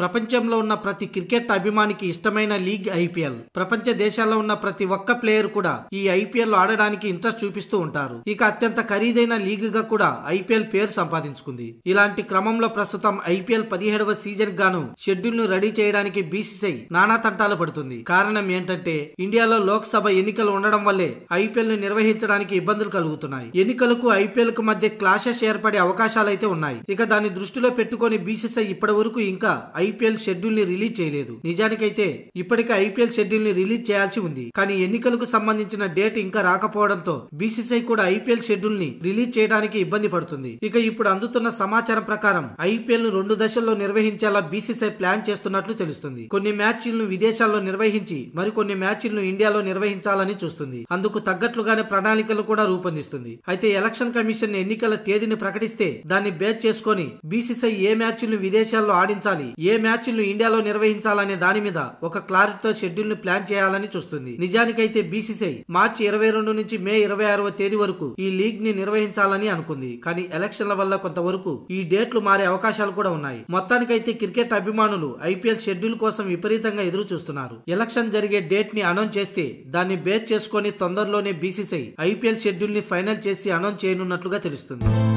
ప్రపంచంలో ఉన్న ప్రతి క్రికెట్ అభిమానికి ఇష్టమైన లీగ్ ఐపీఎల్ ప్రపంచ దేశాల్లో ఉన్న ప్రతి ఒక్క ప్లేయర్ కూడా ఈ ఐపీఎల్ లో ఆడడానికి ఇంట్రెస్ట్ చూపిస్తూ ఉంటారు ఇక అత్యంత ఖరీదైన లీగ్ గా కూడా ఐపీఎల్ పేరు సంపాదించుకుంది ఇలాంటి క్రమంలో ప్రస్తుతం ఐపీఎల్ పదిహేడవ సీజన్ గాను షెడ్యూల్ ను రెడీ చేయడానికి బీసీసీఐ నానా తంటాలు పడుతుంది కారణం ఏంటంటే ఇండియాలో లోక్సభ ఎన్నికలు ఉండడం వల్లే ఐపీఎల్ ను నిర్వహించడానికి ఇబ్బందులు కలుగుతున్నాయి ఎన్నికలకు ఐపీఎల్ కు మధ్య క్లాషెస్ ఏర్పడే అవకాశాలైతే ఉన్నాయి ఇక దాన్ని దృష్టిలో పెట్టుకుని బీసీసీఐ ఇప్పటి వరకు ఇంకా ఐపీఎల్ షెడ్యూల్ ని రిలీజ్ చేయలేదు నిజానికైతే ఇప్పటికే ఐపీఎల్ షెడ్యూల్ ని రిలీజ్ చేయాల్సి ఉంది కానీ ఎన్నికలకు సంబంధించిన డేట్ ఇంకా రాకపోవడంతో బీసీసీఐ కూడా ఐపీఎల్ షెడ్యూల్ ని రిలీజ్ చేయడానికి ఇబ్బంది పడుతుంది ఇక ఇప్పుడు అందుతున్న సమాచారం ప్రకారం ఐపీఎల్ ను రెండు దశల్లో నిర్వహించేలా బీసీసీఐ ప్లాన్ చేస్తున్నట్లు తెలుస్తుంది కొన్ని మ్యాచ్లను విదేశాల్లో నిర్వహించి మరికొన్ని మ్యాచ్లను ఇండియాలో నిర్వహించాలని చూస్తుంది అందుకు తగ్గట్లుగానే ప్రణాళికలు కూడా రూపొందిస్తుంది అయితే ఎలక్షన్ కమిషన్ ఎన్నికల తేదీని ప్రకటిస్తే దాన్ని బేస్ చేసుకుని బీసీసీఐ ఏ మ్యాచ్లను విదేశాల్లో ఆడించాలి ఏ మ్యాచ్లు ఇండియాలో నిర్వహించాలనే దాని మీద ఒక క్లారిటీతో షెడ్యూల్ ను ప్లాన్ చేయాలని చూస్తుంది నిజానికైతే బీసీసీఐ మార్చి ఇరవై రెండు నుంచి మే ఇరవై ఆరవ తేదీ వరకు ఈ లీగ్ ని నిర్వహించాలని అనుకుంది కానీ ఎలక్షన్ల వల్ల కొంతవరకు ఈ డేట్లు మారే అవకాశాలు కూడా ఉన్నాయి మొత్తానికైతే క్రికెట్ అభిమానులు ఐపీఎల్ షెడ్యూల్ కోసం విపరీతంగా ఎదురు చూస్తున్నారు ఎలక్షన్ జరిగే డేట్ ని అనౌన్స్ చేస్తే దాన్ని బేస్ చేసుకుని తొందరలోనే బీసీసీఐ ఐపీఎల్ షెడ్యూల్ ని ఫైనల్ చేసి అనౌన్స్ చేయనున్నట్లుగా తెలుస్తుంది